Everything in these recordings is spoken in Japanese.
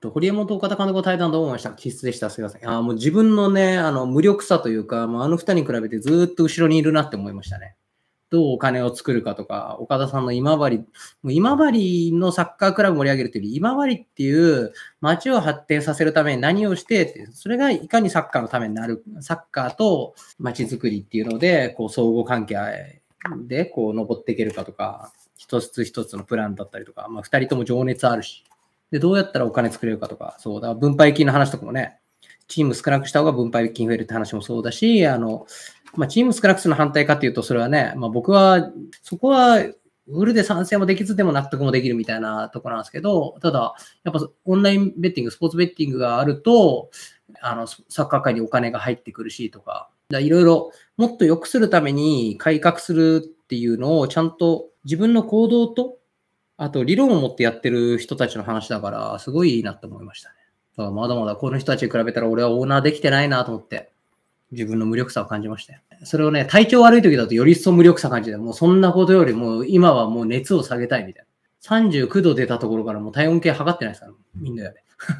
と、堀江と岡田監督の対談どう思いました気質でした。すいません。あもう自分のね、あの無力さというか、まあ、あの二人に比べてずっと後ろにいるなって思いましたね。どうお金を作るかとか、岡田さんの今治、今治のサッカークラブ盛り上げるというより、今治っていう街を発展させるために何をしてって、それがいかにサッカーのためになる、サッカーと街づくりっていうので、こう相互関係でこう登っていけるかとか、一つ一つのプランだったりとか、まあ、2人とも情熱あるし、で、どうやったらお金作れるかとか、そうだ、分配金の話とかもね、チーム少なくした方が分配金増えるって話もそうだし、あの、まあ、チーム少なくするの反対かっていうと、それはね、まあ、僕は、そこは、売ルで賛成もできずでも納得もできるみたいなとこなんですけど、ただ、やっぱオンラインベッティング、スポーツベッティングがあると、あの、サッカー界にお金が入ってくるしとか、いろいろもっと良くするために改革するっていうのをちゃんと自分の行動とあと理論を持ってやってる人たちの話だから、すごいいいなと思いましたね。だからまだまだこの人たちに比べたら俺はオーナーできてないなと思って、自分の無力さを感じましたよ。それをね、体調悪い時だとより一層無力さ感じて、もうそんなことよりも今はもう熱を下げたいみたいな。39度出たところからもう体温計測ってないですから、みんなやれ。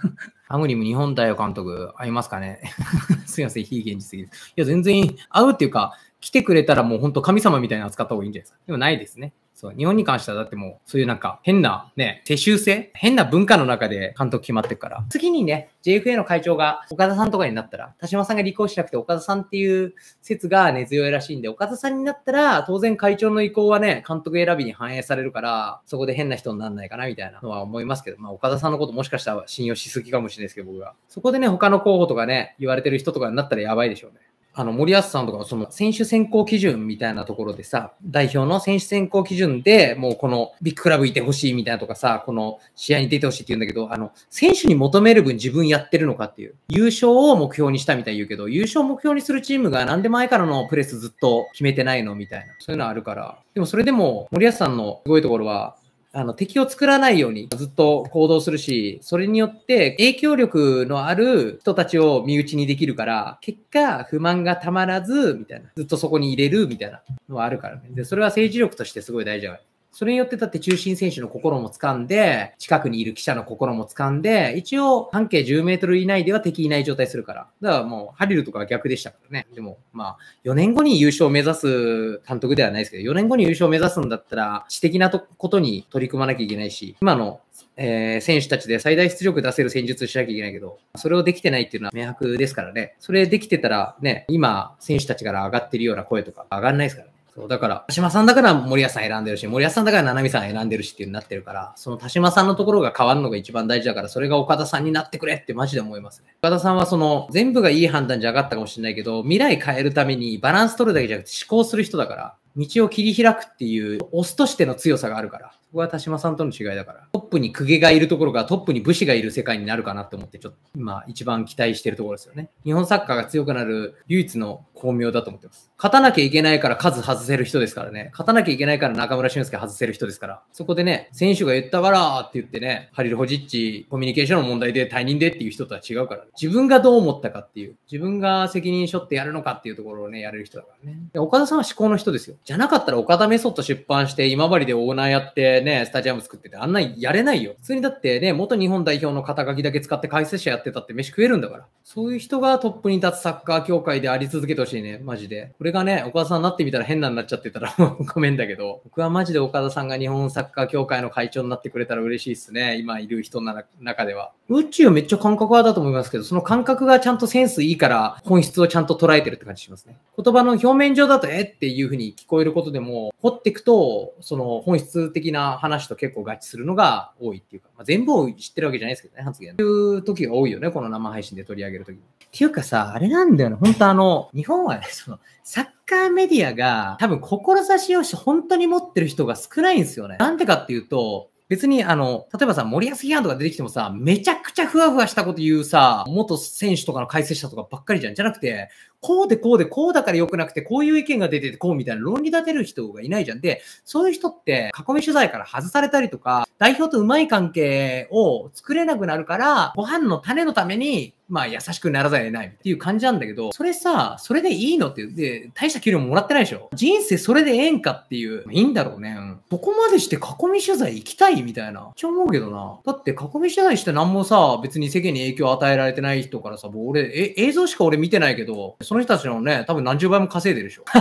アムリム日本代表監督、合いますかね すいません、非現実的です。いや、全然合うっていうか、来てくれたらもう本当神様みたいな扱った方がいいんじゃないですか。でもないですね。そう、日本に関してはだってもう、そういうなんか変なね、世襲制変な文化の中で監督決まってるから。次にね、JFA の会長が岡田さんとかになったら、田島さんが立候補しなくて岡田さんっていう説が根強いらしいんで、岡田さんになったら、当然会長の意向はね、監督選びに反映されるから、そこで変な人にならないかなみたいなのは思いますけど、まあ岡田さんのこともしかしたら信用しすぎかもしれないですけど、僕は。そこでね、他の候補とかね、言われてる人とかになったらやばいでしょうね。あの森保さんとかその選手選考基準みたいなところでさ、代表の選手選考基準でもうこのビッグクラブいてほしいみたいなとかさ、この試合に出てほしいって言うんだけど、あの、選手に求める分自分やってるのかっていう、優勝を目標にしたみたいに言うけど、優勝を目標にするチームがなんで前からのプレスずっと決めてないのみたいな、そういうのあるから、でもそれでも森保さんのすごいところは、あの、敵を作らないようにずっと行動するし、それによって影響力のある人たちを身内にできるから、結果不満がたまらず、みたいな。ずっとそこに入れる、みたいなのはあるからね。で、それは政治力としてすごい大事じゃないそれによってだって中心選手の心も掴んで、近くにいる記者の心も掴んで、一応半径10メートル以内では敵いない状態するから。だからもう、ハリルとかは逆でしたからね。でも、まあ、4年後に優勝を目指す監督ではないですけど、4年後に優勝を目指すんだったら、知的なことに取り組まなきゃいけないし、今のえー、選手たちで最大出力出せる戦術しなきゃいけないけど、それをできてないっていうのは明白ですからね。それできてたらね、今、選手たちから上がってるような声とか上がんないですからね。そう、だから、田島さんだから森保さん選んでるし、森保さんだから七海さん選んでるしっていうなってるから、その田島さんのところが変わるのが一番大事だから、それが岡田さんになってくれってマジで思いますね。岡田さんはその、全部がいい判断じゃなかったかもしれないけど、未来変えるためにバランス取るだけじゃなくて思考する人だから、道を切り開くっていう、オスとしての強さがあるから、そこは田島さんとの違いだから、トップに公家がいるところがトップに武士がいる世界になるかなと思って、ちょっと今一番期待してるところですよね。日本サッカーが強くなる唯一の巧妙だと思ってます。勝たなきゃいけないから数外せる人ですからね、勝たなきゃいけないから中村俊輔外せる人ですから、そこでね、選手が言ったからって言ってね、ハリル・ホジッチ、コミュニケーションの問題で退任でっていう人とは違うから、ね、自分がどう思ったかっていう、自分が責任しょってやるのかっていうところをね、やれる人だからね。岡田さんは思考の人ですよ。じゃなかったら岡田メソッド出版して今治でオーナーやってね、スタジアム作っててあんなやれないよ。普通にだってね、元日本代表の肩書きだけ使って解説者やってたって飯食えるんだから。そういう人がトップに立つサッカー協会であり続けてほしいね、マジで。これがね、岡田さんになってみたら変なになっちゃってたら ごめんだけど、僕はマジで岡田さんが日本サッカー協会の会長になってくれたら嬉しいっすね。今いる人の中では。宇宙めっちゃ感覚派だと思いますけど、その感覚がちゃんとセンスいいから本質をちゃんと捉えてるって感じしますね。言葉の表面上だとえっていうふうに聞こえることでも、掘っていくと、その本質的な話と結構合致するのが多いっていうか、まあ、全部を知ってるわけじゃないですけどね、発言。という時が多いよね、この生配信で取り上げる時に。っていうかさ、あれなんだよね、本当あの、日本はね、その、サッカーメディアが多分志を本当に持ってる人が少ないんですよね。なんでかっていうと、別にあの、例えばさ、森保批判とか出てきてもさ、めちゃくちゃふわふわしたこと言うさ、元選手とかの解説者とかばっかりじゃん。じゃなくて、こうでこうでこうだから良くなくて、こういう意見が出ててこうみたいな論理立てる人がいないじゃん。で、そういう人って囲み取材から外されたりとか、代表とうまい関係を作れなくなるから、ご飯の種のためにまあ優しくならざるを得ないっていう感じなんだけど、それさ、それでいいのってで、大した給料もらってないでしょ人生それでええんかっていう、いいんだろうね。うん、ここまでして囲み取材行きたいみたいな。ち思うけどな。だって囲み取材して何もさ、別に世間に影響を与えられてない人からさ、もう俺、え、映像しか俺見てないけど、その人たちのね、多分何十倍も稼いでるでしょ。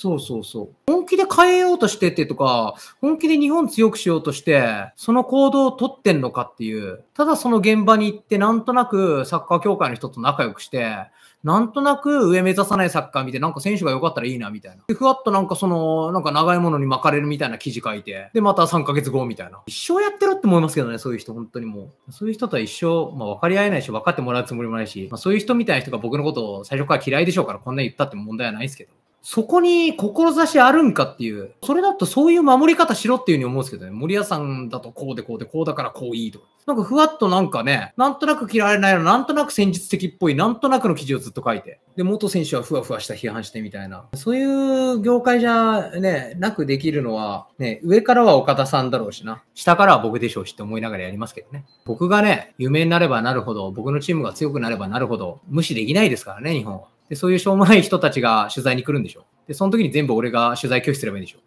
そうそうそう。本気で変えようとしててとか、本気で日本強くしようとして、その行動をとってんのかっていう。ただその現場に行って、なんとなくサッカー協会の人と仲良くして、なんとなく上目指さないサッカー見て、なんか選手が良かったらいいな、みたいな。で、ふわっとなんかその、なんか長いものに巻かれるみたいな記事書いて、で、また3ヶ月後みたいな。一生やってろって思いますけどね、そういう人、本当にもう。そういう人とは一生、まあ分かり合えないし、分かってもらうつもりもないし、まあそういう人みたいな人が僕のことを最初から嫌いでしょうから、こんな言ったって問題はないですけど。そこに志あるんかっていう、それだとそういう守り方しろっていうふうに思うんですけどね、森屋さんだとこうでこうでこうだからこういいとか、なんかふわっとなんかね、なんとなく嫌われないの、なんとなく戦術的っぽい、なんとなくの記事をずっと書いて、で、元選手はふわふわした批判してみたいな、そういう業界じゃね、なくできるのは、ね、上からは岡田さんだろうしな、下からは僕でしょうしって思いながらやりますけどね。僕がね、有名になればなるほど、僕のチームが強くなればなるほど、無視できないですからね、日本は。で、そういうしょうもない人たちが取材に来るんでしょ。で、その時に全部俺が取材拒否すればいいんでしょ。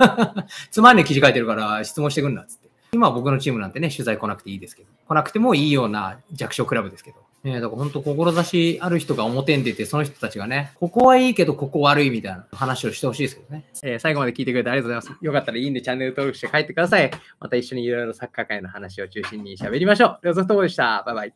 つまんねえ記事書いてるから質問してくんなっつって。今は僕のチームなんてね、取材来なくていいですけど、来なくてもいいような弱小クラブですけど。ね、だから本当、志ある人が表に出て、その人たちがね、ここはいいけど、ここ悪いみたいな話をしてほしいですけどね、えー、最後まで聞いてくれてありがとうございます。よかったらいいんでチャンネル登録して帰ってください。また一緒にいろいろサッカー界の話を中心に喋りましょう。両方とこでした。バイバイ。